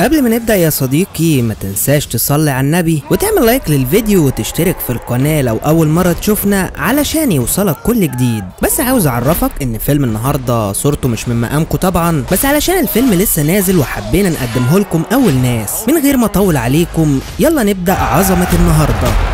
قبل ما نبدأ يا صديقي ما تنساش تصلي على النبي وتعمل لايك للفيديو وتشترك في القناة لو أول مرة تشوفنا علشان يوصلك كل جديد بس عاوز أعرفك إن فيلم النهاردة صورته مش من مقامكم طبعا بس علشان الفيلم لسه نازل وحبينا نقدمه لكم أول ناس من غير ما أطول عليكم يلا نبدأ عظمة النهارده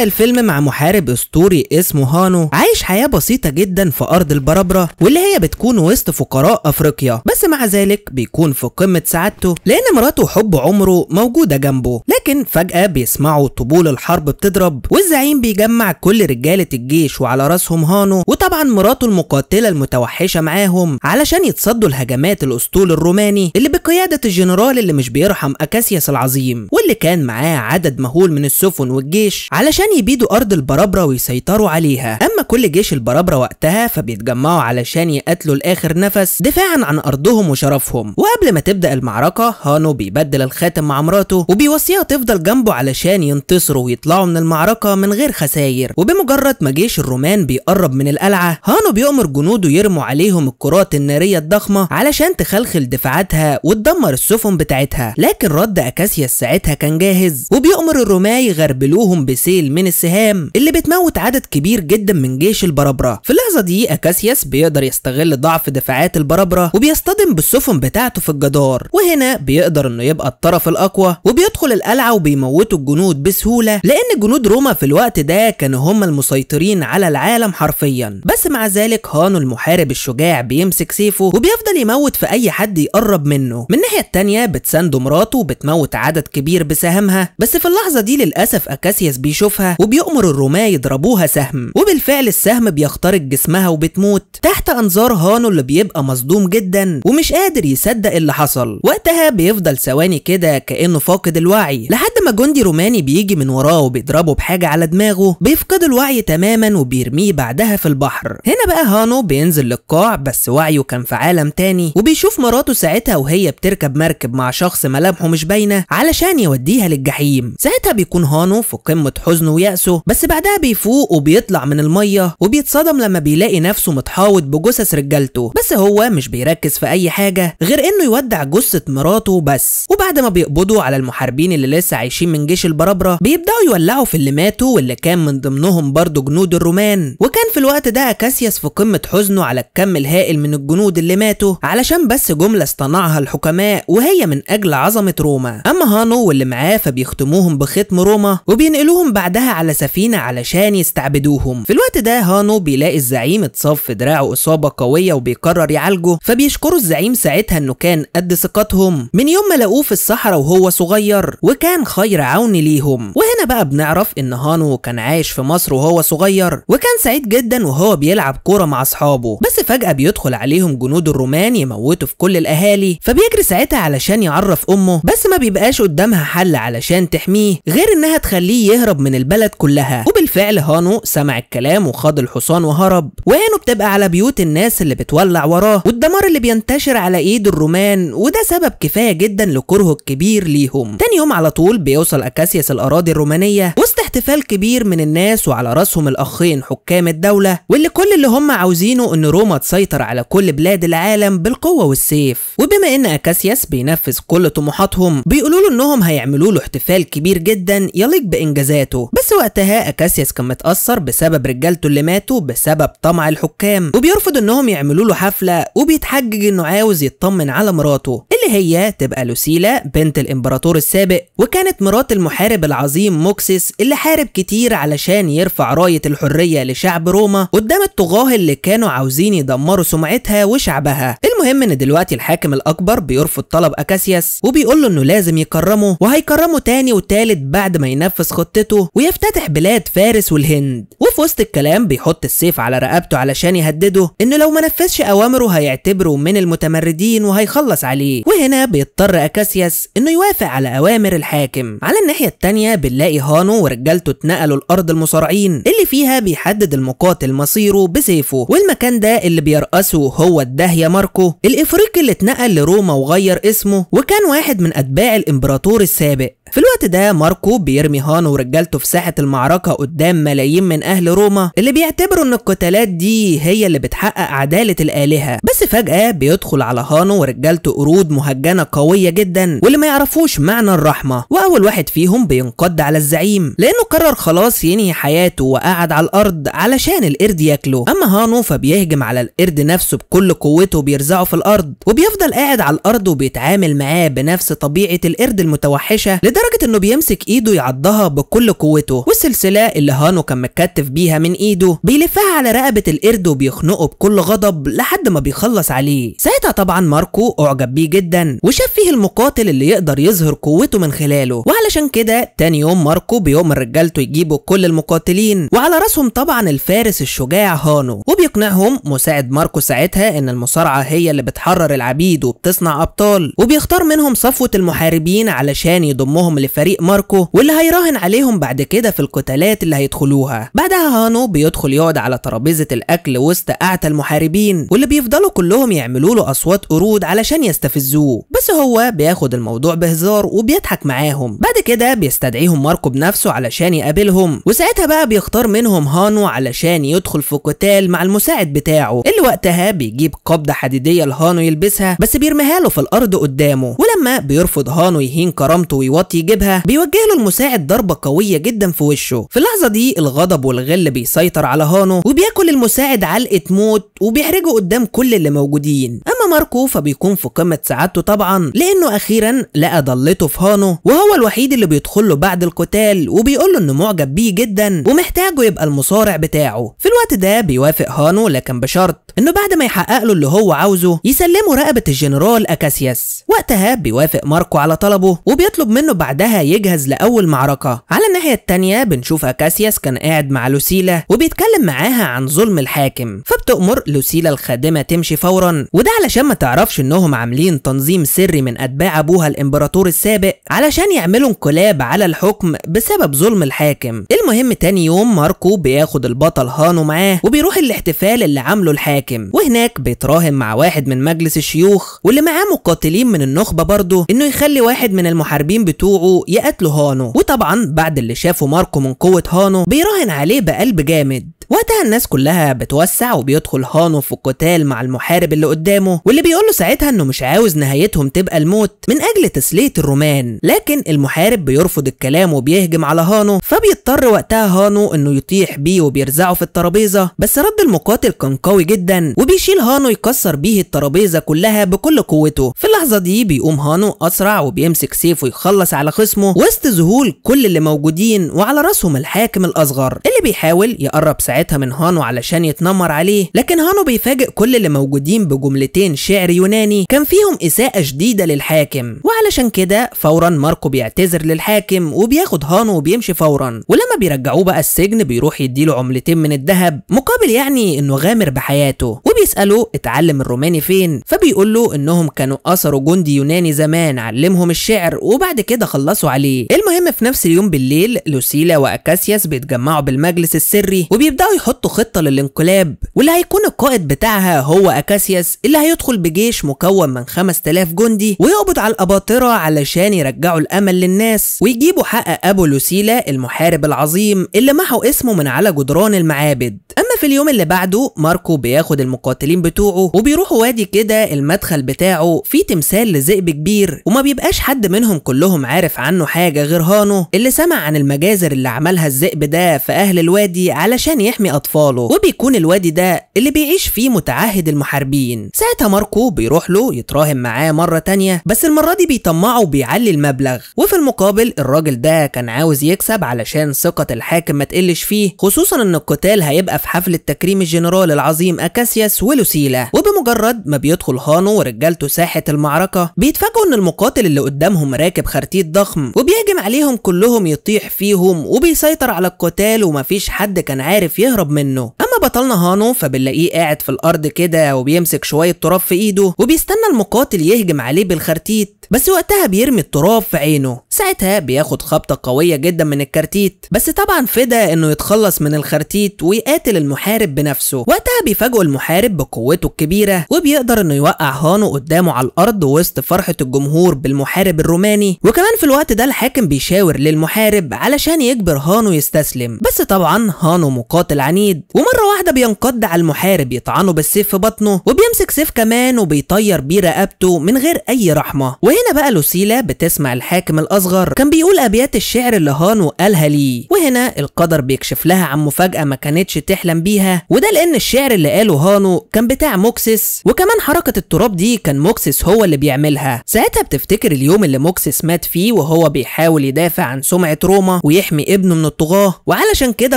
بيبدأ الفيلم مع محارب اسطوري اسمه هانو عايش حياة بسيطة جدا في ارض البرابرة واللي هي بتكون وسط فقراء افريقيا بس مع ذلك بيكون في قمة سعادته لان مراته حب عمره موجودة جنبه لكن فجأة بيسمعوا طبول الحرب بتضرب والزعيم بيجمع كل رجالة الجيش وعلى راسهم هانو وطبعا مراته المقاتلة المتوحشة معاهم علشان يتصدوا لهجمات الاسطول الروماني اللي بقيادة الجنرال اللي مش بيرحم اكاسياس العظيم واللي كان معاه عدد مهول من السفن والجيش علشان علشان يبيدوا أرض البرابرة ويسيطروا عليها أما كل جيش البرابرة وقتها فبيتجمعوا علشان يقتلوا لآخر نفس دفاعا عن أرضهم وشرفهم وقبل ما تبدأ المعركة هانو بيبدل الخاتم مع مراته وبيوصيها تفضل جنبه علشان ينتصروا ويطلعوا من المعركة من غير خساير وبمجرد ما جيش الرومان بيقرب من القلعة هانو بيأمر جنوده يرموا عليهم الكرات النارية الضخمة علشان تخلخل دفاعاتها وتدمر السفن بتاعتها لكن رد أكاسياس ساعتها كان جاهز وبيأمر الروماي يغربلوهم بسيل من السهام اللي بتموت عدد كبير جدا من جيش البرابرة في اللحظة دي أكاسياس بيقدر يستغل ضعف دفاعات البرابرة وبيصطدم بالسفن بتاعته في الجدار وهنا بيقدر إنه يبقى الطرف الأقوى وبيدخل القلعة وبيموتوا الجنود بسهولة لأن جنود روما في الوقت ده كانوا هم المسيطرين على العالم حرفيا بس مع ذلك هانو المحارب الشجاع بيمسك سيفه وبيفضل يموت في أي حد يقرب منه من الناحية التانية بتسنده مراته وبتموت عدد كبير بسهامها بس في اللحظة دي للأسف أكاسياس بيشوفها بيشوفها وبيأمر الرماة يضربوها سهم وبالفعل السهم بيخترق جسمها وبتموت تحت أنظار هانو اللي بيبقى مصدوم جدا ومش قادر يصدق اللي حصل وقتها بيفضل ثواني كده كأنه فاقد الوعي لحد ما جندي روماني بيجي من وراه وبيضربه بحاجة على دماغه بيفقد الوعي تماما وبيرميه بعدها في البحر هنا بقى هانو بينزل للقاع بس وعيه كان في عالم تاني وبيشوف مراته ساعتها وهي بتركب مركب مع شخص ملامحه مش باينة علشان يوديها للجحيم ساعتها بيكون هانو في قمة حزنه ويأسه بس بعدها بيفوق وبيطلع من المية وبيتصدم لما بيلاقي نفسه متحاوط بجثث رجالته بس هو مش بيركز في أي حاجة غير إنه يودع جثة مراته بس وبعد ما بيقبضوا على المحاربين اللي لسه عايشين من جيش البرابرة بيبدأوا يولعوا في اللي ماتوا واللي كان من ضمنهم برضه جنود الرومان وكان في الوقت ده أكاسياس في قمة حزنه على الكم الهائل من الجنود اللي ماتوا علشان بس جملة اصطنعها الحكماء وهي من أجل عظمة روما أما هانو واللي معاه فبيختموهم بختم روما وبينقلوهم بعدها عندها على سفينة علشان يستعبدوهم في الوقت ده هانو بيلاقي الزعيم اتصاب في دراعه إصابة قوية وبيقرر يعالجه فبيشكروا الزعيم ساعتها إنه كان قد ثقتهم من يوم ما لقوه في الصحراء وهو صغير وكان خير عون ليهم وهنا بقى بنعرف إن هانو كان عايش في مصر وهو صغير وكان سعيد جدا وهو بيلعب كورة مع أصحابه بس فجأة بيدخل عليهم جنود الرومان يموتوا في كل الأهالي فبيجري ساعتها علشان يعرف أمه بس ما بيبقاش قدامها حل علشان تحميه غير إنها تخليه يهرب من البلد البلد كلها وبالفعل هانو سمع الكلام وخد الحصان وهرب وعينه بتبقى على بيوت الناس اللي بتولع وراه والدمار اللي بينتشر على ايد الرومان وده سبب كفايه جدا لكرهه الكبير ليهم تاني يوم على طول بيوصل اكاسياس الاراضي الرومانيه احتفال كبير من الناس وعلى راسهم الاخين حكام الدوله واللي كل اللي هم عاوزينه ان روما تسيطر على كل بلاد العالم بالقوه والسيف وبما ان اكاسياس بينفذ كل طموحاتهم بيقولوا له انهم هيعملوا له احتفال كبير جدا يليق بانجازاته بس وقتها اكاسياس كان متاثر بسبب رجالته اللي ماتوا بسبب طمع الحكام وبيرفض انهم يعملوا له حفله وبيتحجج انه عاوز يطمن على مراته اللي هي تبقى لوسيلا بنت الامبراطور السابق وكانت مرات المحارب العظيم موكسيس اللي حارب كتير علشان يرفع راية الحرية لشعب روما قدام الطغاة اللي كانوا عاوزين يدمروا سمعتها وشعبها المهم ان دلوقتي الحاكم الاكبر بيرفض طلب اكاسياس وبيقول له انه لازم يكرمه وهيكرمه تاني وتالت بعد ما ينفذ خطته ويفتتح بلاد فارس والهند وفي وسط الكلام بيحط السيف على رقبته علشان يهدده انه لو ما نفذش اوامره هيعتبره من المتمردين وهيخلص عليه وهنا بيضطر اكاسياس انه يوافق على اوامر الحاكم على الناحيه التانيه بنلاقي هانو ورجال ورجالته اتنقلوا لأرض المصارعين اللي فيها بيحدد المقاتل مصيره بسيفه والمكان ده اللي بيرأسه هو الداهية ماركو الإفريقي اللي اتنقل لروما وغير اسمه وكان واحد من أتباع الإمبراطور السابق في الوقت ده ماركو بيرمي هانو ورجالته في ساحة المعركة قدام ملايين من أهل روما اللي بيعتبروا إن القتالات دي هي اللي بتحقق عدالة الآلهة بس فجأة بيدخل على هانو ورجالته قرود مهجنة قوية جدا واللي ما يعرفوش معنى الرحمة وأول واحد فيهم بينقض على الزعيم لان لانه قرر خلاص ينهي حياته وقعد على الارض علشان القرد ياكله اما هانو فبيهجم على القرد نفسه بكل قوته وبيرزعه في الارض وبيفضل قاعد على الارض وبيتعامل معاه بنفس طبيعه القرد المتوحشه لدرجه انه بيمسك ايده يعضها بكل قوته والسلسله اللي هانو كان متكتف بيها من ايده بيلفها على رقبه القرد وبيخنقه بكل غضب لحد ما بيخلص عليه ساعتها طبعا ماركو اعجب بيه جدا وشاف فيه المقاتل اللي يقدر يظهر قوته من خلاله وعلشان كده تاني يوم ماركو بيؤمر رجالته يجيبوا كل المقاتلين وعلى راسهم طبعا الفارس الشجاع هانو وبيقنعهم مساعد ماركو ساعتها ان المصارعه هي اللي بتحرر العبيد وبتصنع ابطال وبيختار منهم صفوه المحاربين علشان يضمهم لفريق ماركو واللي هيراهن عليهم بعد كده في القتالات اللي هيدخلوها بعدها هانو بيدخل يقعد على ترابيزه الاكل وسط اعتى المحاربين واللي بيفضلوا كلهم يعملوا له اصوات قرود علشان يستفزوه بس هو بياخد الموضوع بهزار وبيضحك معاهم بعد كده بيستدعيهم ماركو بنفسه علشان علشان يقابلهم وساعتها بقى بيختار منهم هانو علشان يدخل في قتال مع المساعد بتاعه اللي وقتها بيجيب قبضة حديدية لهانو يلبسها بس بيرميها له في الأرض قدامه ولما بيرفض هانو يهين كرامته ويوطي يجيبها بيوجه له المساعد ضربة قوية جدا في وشه في اللحظة دي الغضب والغل بيسيطر على هانو وبياكل المساعد علقة موت وبيحرجه قدام كل اللي موجودين أما ماركو فبيكون في قمة سعادته طبعا لأنه أخيرا لقى ضلته في هانو وهو الوحيد اللي بيدخل له بعد القتال وبيقول بيقول له انه معجب بيه جدا ومحتاجه يبقى المصارع بتاعه في الوقت ده بيوافق هانو لكن بشرط انه بعد ما يحقق له اللي هو عاوزه يسلمه رقبه الجنرال اكاسياس وقتها بيوافق ماركو على طلبه وبيطلب منه بعدها يجهز لاول معركه على الناحيه الثانيه بنشوف اكاسياس كان قاعد مع لوسيلا وبيتكلم معاها عن ظلم الحاكم فبتأمر لوسيلا الخادمه تمشي فورا وده علشان ما تعرفش انهم عاملين تنظيم سري من اتباع ابوها الامبراطور السابق علشان يعملوا انقلاب على الحكم بسبب ظلم ظلم الحاكم المهم تاني يوم ماركو بياخد البطل هانو معاه وبيروح الاحتفال اللي عامله الحاكم وهناك بيتراهن مع واحد من مجلس الشيوخ واللي معاه مقاتلين من النخبه برضه انه يخلي واحد من المحاربين بتوعه يقتله هانو وطبعا بعد اللي شافه ماركو من قوه هانو بيراهن عليه بقلب جامد وقتها الناس كلها بتوسع وبيدخل هانو في قتال مع المحارب اللي قدامه واللي بيقول له ساعتها انه مش عاوز نهايتهم تبقى الموت من اجل تسليه الرومان لكن المحارب بيرفض الكلام وبيهجم على هانو فبيضطر وقتها هانو انه يطيح بيه وبيرزعه في الترابيزه بس رد المقاتل كان قوي جدا وبيشيل هانو يكسر بيه الترابيزه كلها بكل قوته في اللحظه دي بيقوم هانو اسرع وبيمسك سيفه يخلص على خصمه وسط ذهول كل اللي موجودين وعلى راسهم الحاكم الاصغر اللي بيحاول يقرب ساعتها ساعتها من هانو علشان يتنمر عليه لكن هانو بيفاجئ كل اللي موجودين بجملتين شعر يوناني كان فيهم إساءة شديدة للحاكم وعلشان كده فورا ماركو بيعتذر للحاكم وبياخد هانو وبيمشي فورا ولما بيرجعوه بقى السجن بيروح يديله عملتين من الذهب مقابل يعني انه غامر بحياته بيسأله اتعلم الروماني فين فبيقول له انهم كانوا اثروا جندي يوناني زمان علمهم الشعر وبعد كده خلصوا عليه المهم في نفس اليوم بالليل لوسيلا وأكاسياس بيتجمعوا بالمجلس السري وبيبدأوا يحطوا خطة للانقلاب واللي هيكون القائد بتاعها هو أكاسياس اللي هيدخل بجيش مكون من 5000 جندي ويقبض على الأباطرة علشان يرجعوا الأمل للناس ويجيبوا حق أبو لوسيلا المحارب العظيم اللي محوا اسمه من على جدران المعابد أما في اليوم اللي بعده ماركو بياخد المقاومة المقاتلين بتوعه وبيروحوا وادي كده المدخل بتاعه فيه تمثال لذئب كبير وما بيبقاش حد منهم كلهم عارف عنه حاجه غير هانو اللي سمع عن المجازر اللي عملها الذئب ده في اهل الوادي علشان يحمي اطفاله وبيكون الوادي ده اللي بيعيش فيه متعهد المحاربين ساعتها ماركو بيروح له يتراهن معاه مره تانية بس المره دي بيطمعه وبيعلي المبلغ وفي المقابل الراجل ده كان عاوز يكسب علشان ثقه الحاكم ما تقلش فيه خصوصا ان القتال هيبقى في حفله تكريم الجنرال العظيم اكاسياس ولوسيلا وبمجرد ما بيدخل هانو ورجالته ساحة المعركة بيتفاجئوا ان المقاتل اللي قدامهم راكب خرتيت ضخم وبيهجم عليهم كلهم يطيح فيهم وبيسيطر على القتال ومفيش حد كان عارف يهرب منه أما بطلنا هانو فبنلاقيه قاعد في الأرض كده وبيمسك شوية تراب في إيده وبيستنى المقاتل يهجم عليه بالخرتيت بس وقتها بيرمي التراب في عينه ساعتها بياخد خبطة قوية جدا من الكارتيت بس طبعا فدا انه يتخلص من الخرتيت ويقاتل المحارب بنفسه وقتها بيفاجئ المحارب بقوته الكبيرة وبيقدر انه يوقع هانو قدامه على الارض وسط فرحة الجمهور بالمحارب الروماني وكمان في الوقت ده الحاكم بيشاور للمحارب علشان يجبر هانو يستسلم بس طبعا هانو مقاتل عنيد ومرة واحدة بينقض على المحارب يطعنه بالسيف في بطنه وبيمسك سيف كمان وبيطير بيه رقبته من غير اي رحمة وهنا بقى لوسيلا بتسمع الحاكم الاصغر أصغر كان بيقول أبيات الشعر اللي هان وقالها ليه وهنا القدر بيكشف لها عن مفاجأة ما كانتش تحلم بيها وده لأن الشعر اللي قاله هانو كان بتاع موكسس وكمان حركة التراب دي كان موكسس هو اللي بيعملها ساعتها بتفتكر اليوم اللي موكسس مات فيه وهو بيحاول يدافع عن سمعة روما ويحمي ابنه من الطغاة وعلشان كده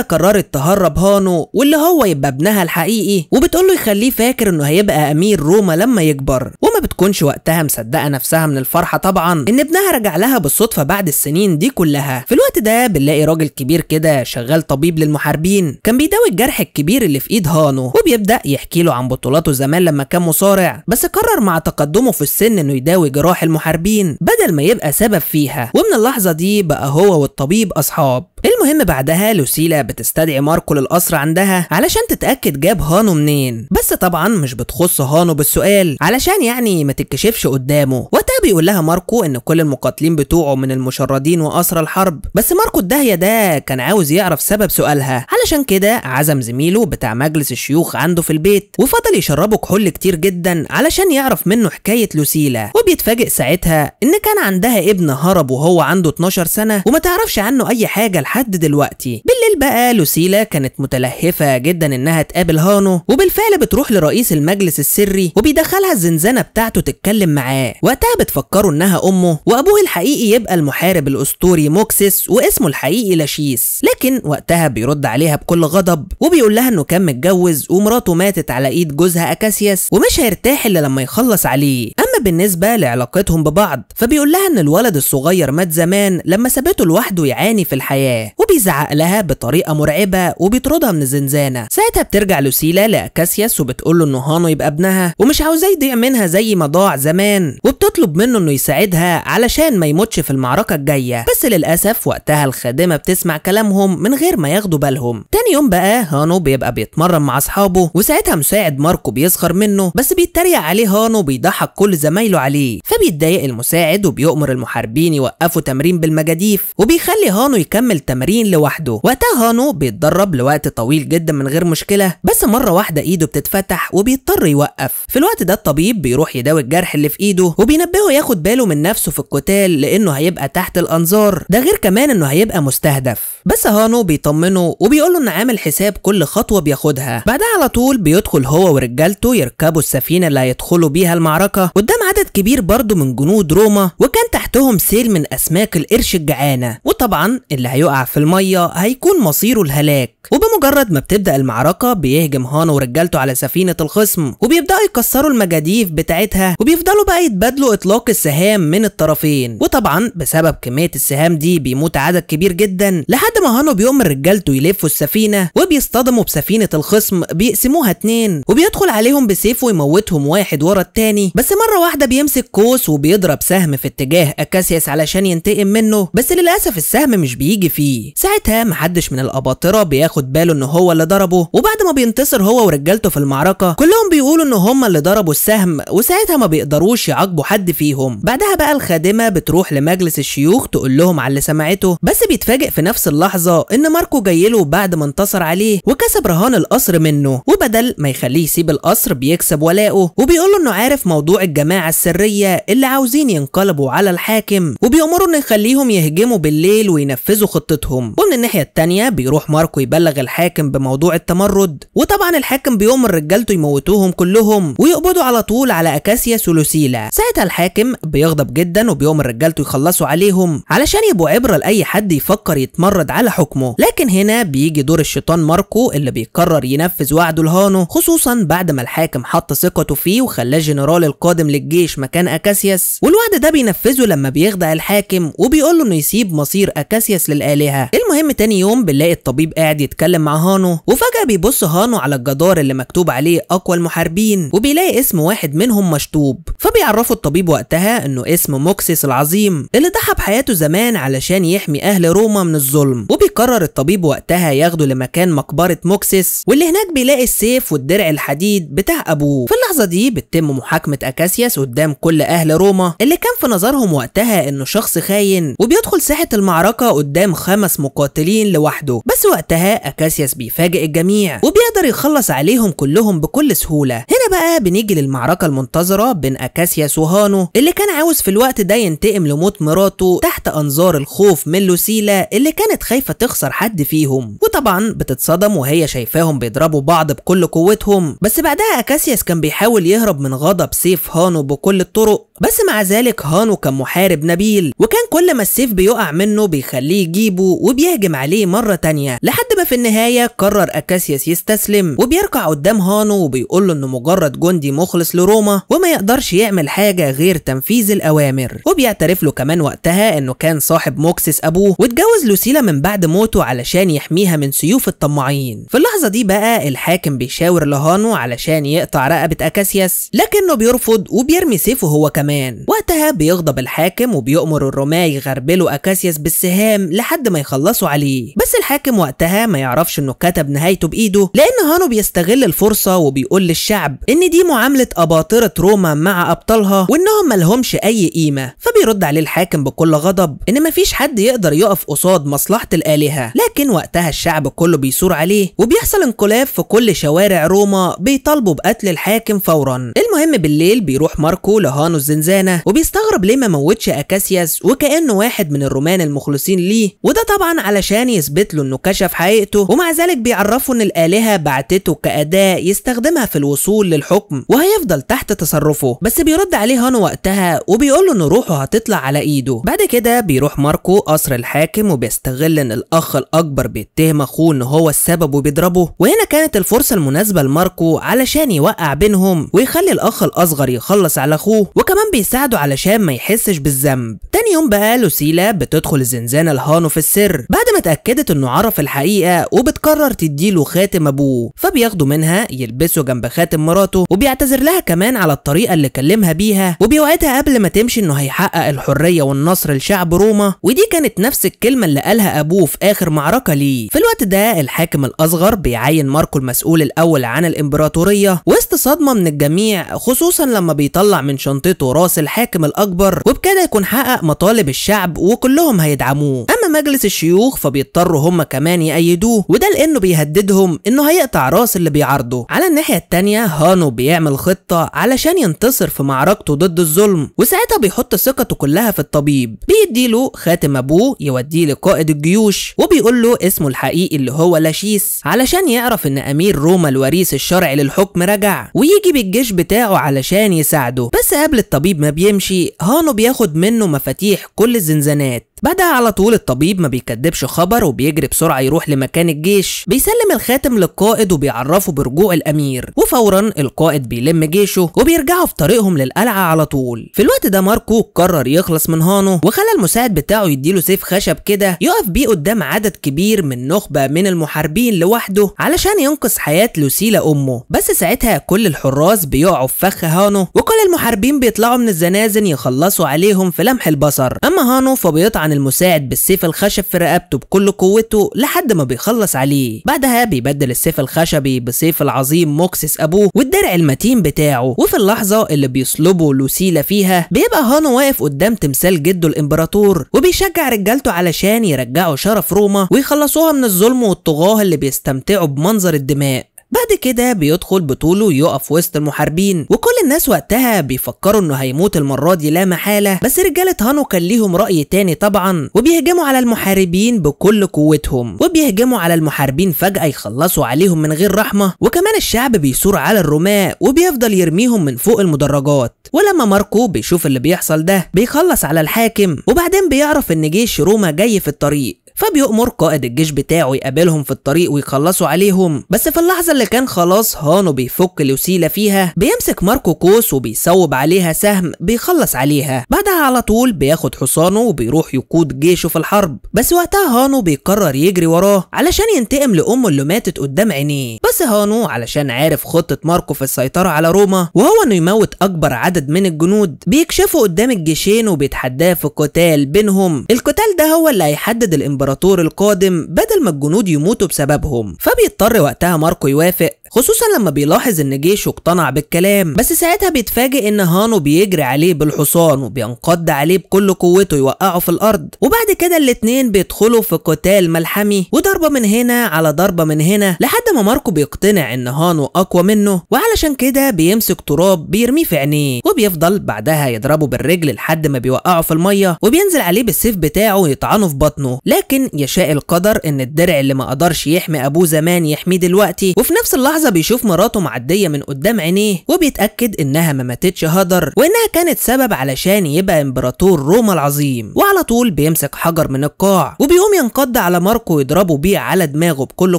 قررت تهرب هانو واللي هو يبقى ابنها الحقيقي وبتقول له يخليه فاكر انه هيبقى امير روما لما يكبر وما بتكونش وقتها مصدقة نفسها من الفرحة طبعا ان ابنها رجع لها بالصدفة بعد السنين دي كلها في الوقت ده بنلاقي راجل كبير كده شغال طبيب للمحاربين كان بيداوي الجرح الكبير اللي في ايد هانو وبيبدا يحكي له عن بطولاته زمان لما كان مصارع بس قرر مع تقدمه في السن انه يداوي جراح المحاربين بدل ما يبقى سبب فيها ومن اللحظه دي بقى هو والطبيب اصحاب المهم بعدها لوسيلا بتستدعي ماركو للقصر عندها علشان تتأكد جاب هانو منين بس طبعا مش بتخص هانو بالسؤال علشان يعني ما تتكشفش قدامه وقتها بيقول لها ماركو ان كل المقاتلين بتوعه من المشردين وأسرى الحرب بس ماركو الداهية ده كان عاوز يعرف سبب سؤالها علشان كده عزم زميله بتاع مجلس الشيوخ عنده في البيت وفضل يشربه كحول كتير جدا علشان يعرف منه حكاية لوسيلا وبيتفاجئ ساعتها ان كان عندها ابن هرب وهو عنده 12 سنة وما تعرفش عنه اي حاجة لحد دلوقتي بالليل بقى لوسيلا كانت متلهفة جدا انها تقابل هانو وبالفعل بتروح لرئيس المجلس السري وبيدخلها الزنزانة بتاعته تتكلم معاه وقتها بتفكره انها امه وابوه الحقيقي يبقى المحارب الاسطوري موكسس واسمه الحقيقي لاشيس لكن وقتها بيرد عليها بكل غضب وبيقول لها انه كان متجوز ومراته ماتت على ايد جوزها اكاسياس ومش هيرتاح الا لما يخلص عليه اما بالنسبة لعلاقتهم ببعض فبيقول لها ان الولد الصغير مات زمان لما سابته لوحده يعاني في الحياة وبيزعق لها بطريقه مرعبه وبيطردها من الزنزانه ساعتها بترجع لوسيلا لاكاسياس وبتقول له ان هانو يبقى ابنها ومش عاوزاه يضيع منها زي ما ضاع زمان وبتطلب منه انه يساعدها علشان ما يموتش في المعركه الجايه بس للاسف وقتها الخادمه بتسمع كلامهم من غير ما ياخدوا بالهم تاني يوم بقى هانو بيبقى بيتمرن مع اصحابه وساعتها مساعد ماركو بيسخر منه بس بيتريق عليه هانو بيضحك كل زمايله عليه فبيتضايق المساعد وبيؤمر المحاربين يوقفوا تمرين بالمجاديف وبيخلي هانو يكمل تمرين التمرين لوحده وقتها هانو بيتدرب لوقت طويل جدا من غير مشكله بس مره واحده ايده بتتفتح وبيضطر يوقف في الوقت ده الطبيب بيروح يداوي الجرح اللي في ايده وبينبهه ياخد باله من نفسه في القتال لانه هيبقى تحت الانظار ده غير كمان انه هيبقى مستهدف بس هانو بيطمنه وبيقول له ان عامل حساب كل خطوه بياخدها بعدها على طول بيدخل هو ورجالته يركبوا السفينه اللي هيدخلوا بيها المعركه قدام عدد كبير برضه من جنود روما وكان تحتهم سيل من أسماك القرش الجعانة وطبعا اللي هيقع في المية هيكون مصيره الهلاك وبمجرد ما بتبدأ المعركة بيهجم هانو ورجالته على سفينة الخصم وبيبدأوا يكسروا المجاديف بتاعتها وبيفضلوا بقى يتبادلوا إطلاق السهام من الطرفين وطبعا بسبب كمية السهام دي بيموت عدد كبير جدا لحد ما هانو بيؤمر رجالته يلفوا السفينة وبيصطدموا بسفينة الخصم بيقسموها اتنين وبيدخل عليهم بسيفه يموتهم واحد ورا التاني بس مرة واحدة بيمسك كوس وبيضرب سهم في اتجاه اكاسياس علشان ينتقم منه بس للاسف السهم مش بيجي فيه ساعتها محدش من الاباطره بياخد باله ان هو اللي ضربه وبعد ما بينتصر هو ورجالته في المعركه كلهم بيقولوا ان هم اللي ضربوا السهم وساعتها ما بيقدروش يعاقبوا حد فيهم بعدها بقى الخادمه بتروح لمجلس الشيوخ تقول لهم على اللي سمعته بس بيتفاجئ في نفس اللحظه ان ماركو جاي له بعد ما انتصر عليه وكسب رهان القصر منه وبدل ما يخليه يسيب القصر بيكسب ولاءه وبيقول له انه عارف موضوع الجماعه السريه اللي عاوزين ينقلبوا على الحال الحاكم وبيأمروا انه يخليهم يهجموا بالليل وينفذوا خطتهم ومن الناحية التانية بيروح ماركو يبلغ الحاكم بموضوع التمرد وطبعا الحاكم بيأمر رجالته يموتوهم كلهم ويقبضوا على طول على أكاسيا سولوسيلا ساعتها الحاكم بيغضب جدا وبيأمر رجالته يخلصوا عليهم علشان يبقوا عبرة لأي حد يفكر يتمرد على حكمه لكن هنا بيجي دور الشيطان ماركو اللي بيقرر ينفذ وعده لهانو خصوصا بعد ما الحاكم حط ثقته فيه وخلاه جنرال القادم للجيش مكان أكاسياس والوعد ده بينفذه لما لما بيخدع الحاكم وبيقول له انه يسيب مصير اكاسياس للالهه المهم تاني يوم بنلاقي الطبيب قاعد يتكلم مع هانو وفجاه بيبص هانو على الجدار اللي مكتوب عليه اقوى المحاربين وبيلاقي اسم واحد منهم مشطوب فبيعرفه الطبيب وقتها انه اسم موكسيس العظيم اللي ضحى بحياته زمان علشان يحمي اهل روما من الظلم وبيقرر الطبيب وقتها ياخده لمكان مقبره موكسيس واللي هناك بيلاقي السيف والدرع الحديد بتاع ابوه في اللحظه دي بتتم محاكمه اكاسياس قدام كل اهل روما اللي كان في نظرهم وقتها وقتها انه شخص خاين وبيدخل ساحة المعركة قدام خمس مقاتلين لوحده بس وقتها اكاسياس بيفاجئ الجميع وبيقدر يخلص عليهم كلهم بكل سهولة هنا بقى بنيجي للمعركة المنتظرة بين اكاسياس وهانو اللي كان عاوز في الوقت ده ينتقم لموت مراته تحت انظار الخوف من لوسيلا اللي كانت خايفة تخسر حد فيهم وطبعا بتتصدم وهي شايفاهم بيضربوا بعض بكل قوتهم بس بعدها اكاسياس كان بيحاول يهرب من غضب سيف هانو بكل الطرق بس مع ذلك هانو كان محاول محارب نبيل وكان كل ما السيف بيقع منه بيخليه يجيبه وبيهجم عليه مرة تانية لحد ما في النهاية قرر أكاسياس يستسلم وبيركع قدام هانو وبيقول له إنه مجرد جندي مخلص لروما وما يقدرش يعمل حاجة غير تنفيذ الأوامر وبيعترف له كمان وقتها إنه كان صاحب موكسس أبوه واتجوز لوسيلا من بعد موته علشان يحميها من سيوف الطماعين في اللحظة دي بقى الحاكم بيشاور لهانو علشان يقطع رقبة أكاسياس لكنه بيرفض وبيرمي سيفه هو كمان وقتها بيغضب الحاكم الحاكم وبيأمر الرماة يغربلوا أكاسياس بالسهام لحد ما يخلصوا عليه بس الحاكم وقتها ما يعرفش انه كتب نهايته بايده لان هانو بيستغل الفرصة وبيقول للشعب ان دي معاملة أباطرة روما مع أبطالها وانهم ملهمش أي قيمة فبيرد عليه الحاكم بكل غضب ان مفيش حد يقدر يقف قصاد مصلحة الآلهة لكن وقتها الشعب كله بيثور عليه وبيحصل انقلاب في كل شوارع روما بيطالبوا بقتل الحاكم فورا المهم بالليل بيروح ماركو لهانو الزنزانة وبيستغرب ليه ما وتش اكاسياس وكانه واحد من الرومان المخلصين ليه وده طبعا علشان يثبت له انه كشف حقيقته ومع ذلك بيعرفه ان الالهه بعتته كاداه يستخدمها في الوصول للحكم وهيفضل تحت تصرفه بس بيرد عليه هانو وقتها وبيقول له ان روحه هتطلع على ايده بعد كده بيروح ماركو قصر الحاكم وبيستغل ان الاخ الاكبر بيتهم اخوه ان هو السبب وبيضربه وهنا كانت الفرصه المناسبه لماركو علشان يوقع بينهم ويخلي الاخ الاصغر يخلص على اخوه وكمان بيساعده علشان ما يحسش بالذنب تاني يوم بقى لوسيلا بتدخل الزنزانة لهانو في السر بعد ما اتأكدت انه عرف الحقيقة وبتقرر تديله خاتم ابوه فبياخده منها يلبسه جنب خاتم مراته وبيعتذر لها كمان على الطريقة اللي كلمها بيها وبيوعدها قبل ما تمشي انه هيحقق الحرية والنصر لشعب روما ودي كانت نفس الكلمة اللي قالها ابوه في اخر معركة ليه في الوقت ده الحاكم الاصغر بيعين ماركو المسؤول الاول عن الامبراطورية وسط صدمة من الجميع خصوصا لما بيطلع من شنطته راس الحاكم الاكبر وبكده كده يكون حقق مطالب الشعب وكلهم هيدعموه أما مجلس الشيوخ فبيضطروا هم كمان يأيدوه وده لأنه بيهددهم إنه هيقطع راس اللي بيعارضه على الناحية التانية هانو بيعمل خطة علشان ينتصر في معركته ضد الظلم وساعتها بيحط ثقته كلها في الطبيب بيديله خاتم أبوه يوديه لقائد الجيوش وبيقول له اسمه الحقيقي اللي هو لاشيس علشان يعرف إن أمير روما الوريث الشرعي للحكم رجع ويجي بالجيش بتاعه علشان يساعده بس قبل الطبيب ما بيمشي هانو بياخد منه مفاتيح كل الزنزانات بعدها على طول الطبيب ما بيكدبش خبر وبيجري بسرعة يروح لمكان الجيش بيسلم الخاتم للقائد وبيعرفه برجوع الأمير وفورا القائد بيلم جيشه وبيرجعوا في طريقهم للقلعة على طول في الوقت ده ماركو قرر يخلص من هانو وخلى المساعد بتاعه يديله سيف خشب كده يقف بيه قدام عدد كبير من نخبة من المحاربين لوحده علشان ينقذ حياة لوسيلا أمه بس ساعتها كل الحراس بيقعوا في فخ هانو وكل المحاربين بيطلعوا من الزنازن يخلصوا عليهم في لمح البصر أما هانو فبيطعن المساعد بالسيف الخشب في رقبته بكل قوته لحد ما بيخلص عليه بعدها بيبدل السيف الخشبي بسيف العظيم موكسس ابوه والدرع المتين بتاعه وفي اللحظه اللي بيصلبه لوسيلا فيها بيبقى هانو واقف قدام تمثال جده الامبراطور وبيشجع رجالته علشان يرجعوا شرف روما ويخلصوها من الظلم والطغاه اللي بيستمتعوا بمنظر الدماء بعد كده بيدخل بطوله يقف وسط المحاربين وكل الناس وقتها بيفكروا انه هيموت المرة دي لا محالة بس رجالة هانو كان ليهم رأي تاني طبعا وبيهجموا على المحاربين بكل قوتهم وبيهجموا على المحاربين فجأة يخلصوا عليهم من غير رحمة وكمان الشعب بيثور على الرماة وبيفضل يرميهم من فوق المدرجات ولما ماركو بيشوف اللي بيحصل ده بيخلص على الحاكم وبعدين بيعرف ان جيش روما جاي في الطريق فبيؤمر قائد الجيش بتاعه يقابلهم في الطريق ويخلصوا عليهم بس في اللحظه اللي كان خلاص هانو بيفك لوسيلا فيها بيمسك ماركو كوس وبيصوب عليها سهم بيخلص عليها بعدها على طول بياخد حصانه وبيروح يقود جيشه في الحرب بس وقتها هانو بيقرر يجري وراه علشان ينتقم لامه اللي ماتت قدام عينيه بس هانو علشان عارف خطه ماركو في السيطره على روما وهو انه يموت اكبر عدد من الجنود بيكشفه قدام الجيشين وبيتحداه في قتال بينهم القتال ده هو اللي هيحدد الامبراطوريه الامبراطور القادم بدل ما الجنود يموتوا بسببهم فبيضطر وقتها ماركو يوافق خصوصا لما بيلاحظ ان جيشه اقتنع بالكلام بس ساعتها بيتفاجئ ان هانو بيجري عليه بالحصان وبينقض عليه بكل قوته يوقعه في الارض وبعد كده الاتنين بيدخلوا في قتال ملحمي وضربه من هنا على ضربه من هنا لحد ما ماركو بيقتنع ان هانو اقوى منه وعلشان كده بيمسك تراب بيرميه في عينيه وبيفضل بعدها يضربه بالرجل لحد ما بيوقعه في الميه وبينزل عليه بالسيف بتاعه ويطعنه في بطنه لكن يشاء القدر ان الدرع اللي ما قدرش يحمي ابوه زمان يحميه دلوقتي وفي نفس اللحظه لحظة بيشوف مراته معدية من قدام عينيه وبيتأكد إنها ما ماتتش هدر وإنها كانت سبب علشان يبقى إمبراطور روما العظيم وعلى طول بيمسك حجر من القاع وبيقوم ينقض على ماركو يضربه بيه على دماغه بكل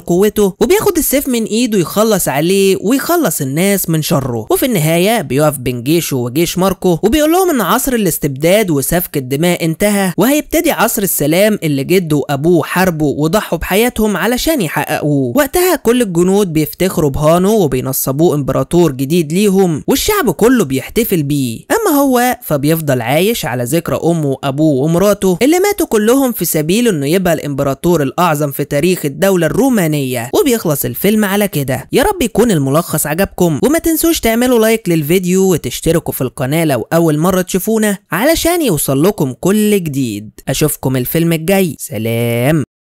قوته وبياخد السيف من إيده يخلص عليه ويخلص الناس من شره وفي النهاية بيقف بين جيشه وجيش ماركو وبيقول لهم إن عصر الاستبداد وسفك الدماء انتهى وهيبتدي عصر السلام اللي جده وأبوه حاربوا وضحوا بحياتهم علشان يحققوه وقتها كل الجنود بيفتخروا برهانه وبينصبوه امبراطور جديد ليهم والشعب كله بيحتفل بيه اما هو فبيفضل عايش على ذكرى امه وابوه ومراته اللي ماتوا كلهم في سبيل انه يبقى الامبراطور الاعظم في تاريخ الدولة الرومانية وبيخلص الفيلم على كده يا رب يكون الملخص عجبكم وما تنسوش تعملوا لايك للفيديو وتشتركوا في القناة لو اول مرة تشوفونا علشان يوصل لكم كل جديد اشوفكم الفيلم الجاي سلام